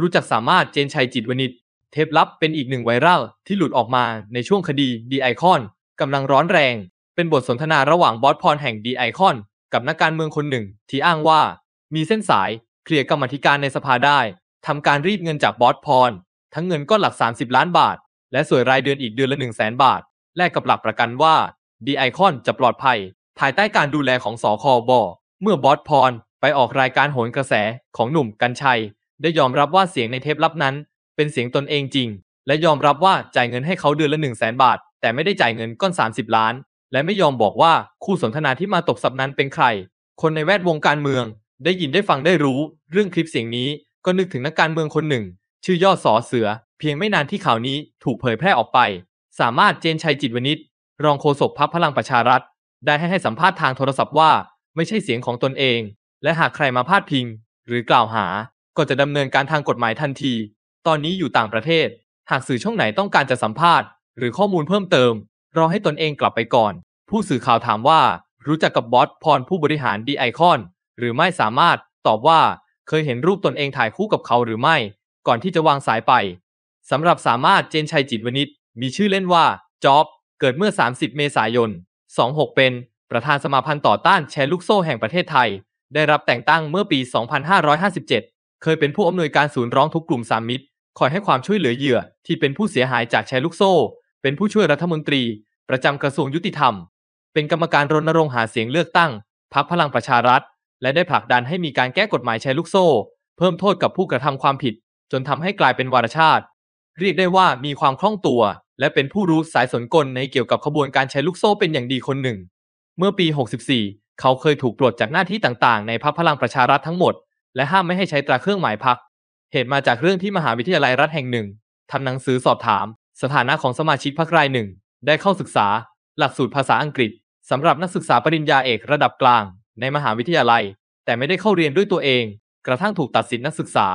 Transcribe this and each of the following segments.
รู้จักสามารถเจนชัยจิตวณิชเทปลับเป็นอีกหนึ่งไวรัลที่หลุดออกมาในช่วงคดี ดีไอคอนกำลังร้อนแรงเป็นบทสนทนาระหว่างบอสพรแห่งดีไอคอน กับนักการเมืองคนหนึ่งที่อ้างว่า มีเส้นสาย เคลียร์กรรมธิการในสภาได้ทำการรีดเงินจากบอสพร ทั้งเงินก็หลัก 30 ล้านบาท และสวยรายเดือนอีกเดือนละ 1 0 0 0 0แสนบาทแลกกับหลักประกันว่า ดีไอคอนจะปลอดภัย ภายใต้การดูแลของสอคอบอเมื่อบอสพรไปออกรายการโหนกระแสของหนุ่มกัญชัยได้ยอมรับว่าเสียงในเทปลับนั้น เป็นเสียงตนเองจริง และยอมรับว่าจ่ายเงินให้เขาเดือนละ1 0 0 0 0แบาท แต่ไม่ได้จ่ายเงินก้อน 30 ล้าน และไม่ยอมบอกว่าคู่สนทนาที่มาตก สับนั้นเป็นใคร คนในแวดวงการเมือง ได้ยินได้ฟังได้รู้ เรื่องคลิปเสียงนี้ก็นึกถึงนักการเมืองคนหนึ่ง ชื่อย่อสอเสือ เพียงไม่นานที่ข่าวนี้ถูกเผยแพร่ออกไป สามารถเจนชัยจิตวณิชรองโฆษกพักพลังประชารัฐ ได้ให้ให้สัมภาษณ์ทางโทรศัพท์ว่า ไม่ใช่เสียงของตนเอง และหากใครมาพาดพิงหรือกล่าวหาก็จะดำเนินการทางกฎหมายทันที ตอนนี้อยู่ต่างประเทศ หากสื่อช่องไหนต้องการจะสัมภาษณ์ หรือข้อมูลเพิ่มเติม รอให้ตนเองกลับไปก่อน ผู้สื่อข่าวถามว่า รู้จักกับบอสพรผู้บริหารดีไอคอนหรือไม่สามารถตอบว่าเคยเห็นรูปตนเองถ่ายคู่กับเขาหรือไม่ ก่อนที่จะวางสายไป สำหรับสามารถเจนชัยจิตวณิชมีชื่อเล่นว่าจ็อบเกิดเมื่อ 30 เมษายน 26 เป็น ประธานสมาพันธ์ต่อต้านแชร์ลูกโซ่แห่งประเทศไทย ได้รับแต่งตั้งเมื่อปี 2557เคยเป็นผู้อำนวยการศูนย์ร้องทุกกลุ่มสามมิตรคอยให้ความช่วยเหลือเหยื่อ ที่เป็นผู้เสียหายจากแชร์ลูกโซ่ เป็นผู้ช่วยรัฐมนตรี ประจำกระทรวงยุติธรรม เป็นกรรมการรณรงค์หาเสียงเลือกตั้งพักพลังประชารัฐ และได้ผลักดันให้มีการแก้กฎหมายแชร์ลูกโซ่ เพิ่มโทษกับผู้กระทำความผิด จนทำให้กลายเป็นวารชาติ เรียกได้ว่ามีความคล่องตัว และเป็นผู้รู้สายสนกลในเกี่ยวกับขบวนการแชร์ลูกโซ่เป็นอย่างดีคนหนึ่ง เมื่อปี 64 เขาเคยถูกปลดจากหน้าที่ต่างๆ ในพรกพลังประชารัฐทั้งหมดและห้ามไม่ให้ใช้ตราเครื่องหมายพัก เหตุมาจากเรื่องที่มหาวิทยาลัยรัฐแห่งหนึ่งทำหนังสือสอบถาม สถานะของสมาชิกพรกรายหนึ่ง ได้เข้าศึกษา หลักสูตรภาษาอังกฤษสำหรับนักศึกษาปริญญาเอกระดับกลาง ในมหาวิทยาลัย แต่ไม่ได้เข้าเรียนด้วยตัวเอง กระทั่งถูกตัดสินนักศึกษา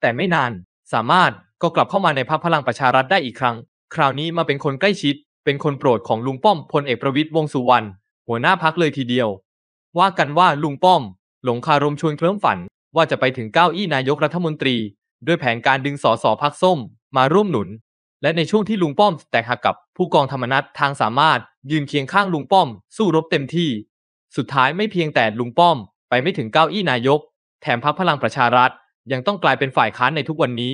แต่ไม่นานสามารถก็กลับเข้ามาในพรรคพลังประชารัฐได้อีกครั้ง คราวนี้มาเป็นคนใกล้ชิด เป็นคนโปรดของลุงป้อมพลเอกประวิตยวงสุวรรณหัวหน้าพักเลยทีเดียว ว่ากันว่าลุงป้อมหลงคารมชวนเคลิ้มฝันว่าจะไปถึงเก้าอี้นายกรัฐมนตรี ด้วยแผนการดึงสสพักส้มมาร่วมหนุน และในช่วงที่ลุงป้อม แตกหักกับผู้กองธรรมนัฐทางสามารถยืนเคียงข้างลุงป้อมสู้รบเต็มที่ สุดท้ายไม่เพียงแต่ลุงป้อมไปไม่ถึงเก้าอี้นายก แถมพักพลังประชารัฐ ยังต้องกลายเป็นฝ่ายค้านในทุกวันนี้